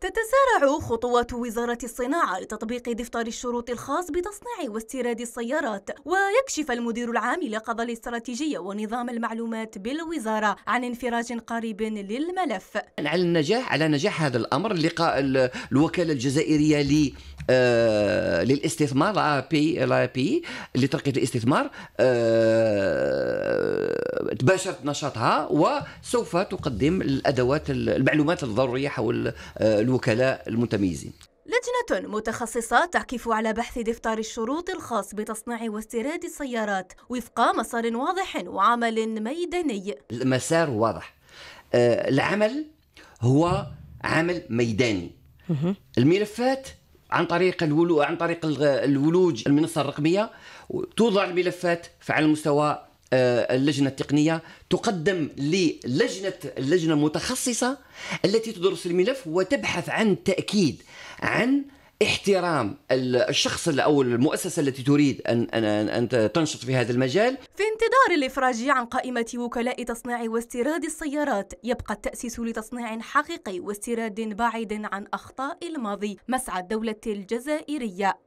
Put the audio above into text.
تتسارع خطوات وزارة الصناعة لتطبيق دفتر الشروط الخاص بتصنيع واستيراد السيارات ويكشف المدير العام لقضى الاستراتيجية ونظام المعلومات بالوزارة عن انفراج قريب للملف يعني على النجاح على نجاح هذا الأمر لقاء الوكالة الجزائرية لي آه، للاستثمار لا بي لا بي لترقية الاستثمار آه تباشرت نشاطها وسوف تقدم الادوات المعلومات الضروريه حول آه، الوكلاء المتميزين لجنة متخصصة تعكف على بحث دفتر الشروط الخاص بتصنيع واستيراد السيارات وفق مسار واضح وعمل ميداني. المسار واضح. آه، العمل هو عمل ميداني. الملفات عن طريق الولو عن طريق الولوج المنصه الرقميه توضع الملفات على مستوى آه، اللجنه التقنيه تقدم للجنه اللجنه المتخصصه التي تدرس الملف وتبحث عن تاكيد عن احترام الشخص او المؤسسه التي تريد ان ان ان تنشط في هذا المجال في انتظار الافراج عن قائمه وكلاء تصنيع واستيراد السيارات يبقى التاسيس لتصنيع حقيقي واستيراد بعيد عن اخطاء الماضي مسعى الدوله الجزائريه